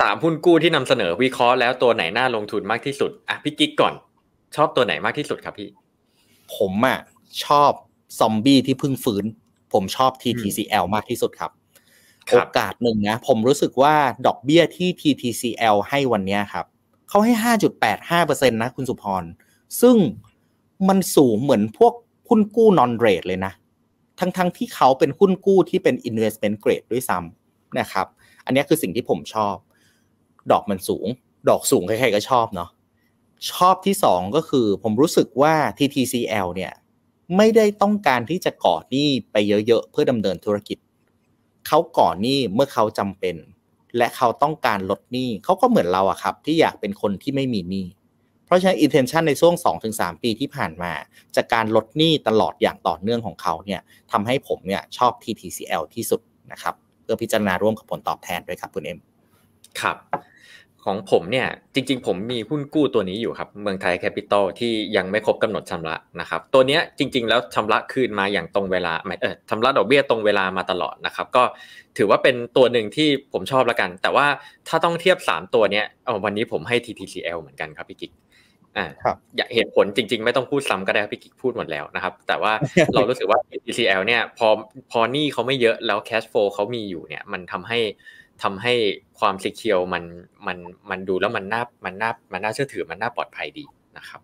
สามหุ้นกู้ที่นำเสนอวิเคราะห์แล้วตัวไหนน่าลงทุนมากที่สุดอ่ะพี่กิ๊กก่อนชอบตัวไหนมากที่สุดครับพี่ ผมอ่ะชอบซอมบี้ที่เพิ่งฟื้น ผมชอบ TTCL มากที่สุดครับ โอกาสหนึ่งนะผมรู้สึกว่าดอกเบี้ยที่ TTCL ให้วันนี้ครับ เขาให้หห้้าาจุดดแปปเอร์เซ็นะคุณสุพรซึ่งมันสูงเหมือนพวกหุ้นกู้นอนเรทเลยนะ ทั้งๆทที่เขาเป็นหุ้นกู้ที่เป็น investment grade ด้วยซ้ำนะครับอันนี้คือสิ่งที่ผมชอบดอกมันสูง ดอกสูงใครๆ ก็ชอบเนาะ ชอบที่สองก็คือผมรู้สึกว่า TTCL เนี่ย ไม่ได้ต้องการที่จะก่อหนี้ไปเยอะ ๆ เพื่อดำเนินธุรกิจ เขาก่อหนี้เมื่อเขาจำเป็น และเขาต้องการลดหนี้ เขาก็เหมือนเราอะครับ ที่อยากเป็นคนที่ไม่มีหนี้ เพราะฉะนั้น intention ในช่วง 2-3 ปีที่ผ่านมา จากการลดหนี้ตลอดอย่างต่อเนื่องของเขาเนี่ยทำให้ผมเนี่ยชอบ TTCL ที่สุดนะครับเพื่อพิจารณาร่วมกับผลตอบแทนด้วยครับคุณเอ็ม ครับของผมเนี่ยจริงๆ ผมมีหุ้นกู้ตัวนี้อยู่ครับ เมืองไทยแคปิตอลที่ยังไม่ครบกำหนดชำระนะครับตัวเนี้ยจริงๆ แล้วชำระคืนมาอย่างตรงเวลาเออชำระดอกเบี้ยตรงเวลามาตลอดนะครับก็ถือว่าเป็นตัวหนึ่งที่ผมชอบละกัน แต่ว่าถ้าต้องเทียบ 3 ตัวเนี้ยวันนี้ผมให้ TTCL เหมือนกันครับพี่กิ๊กอ่าอยากเหตุผลจริงๆไม่ต้องพูดซ้ำก็ได้ครับพี่กิ๊กพูดหมดแล้วนะครับ แต่ว่าเรารู้สึกว่า TTCL เนี่ยพอพอหนี้เขาไม่เยอะแล้วแคชโฟลเขามีอยู่เนี่ย มันทำให้ทำให้ความซีเคียวมันมันมันดูแล้วมันน่ามันน่ามันน่าเชื่อถือ มันน่าปลอดภัยดีนะครับ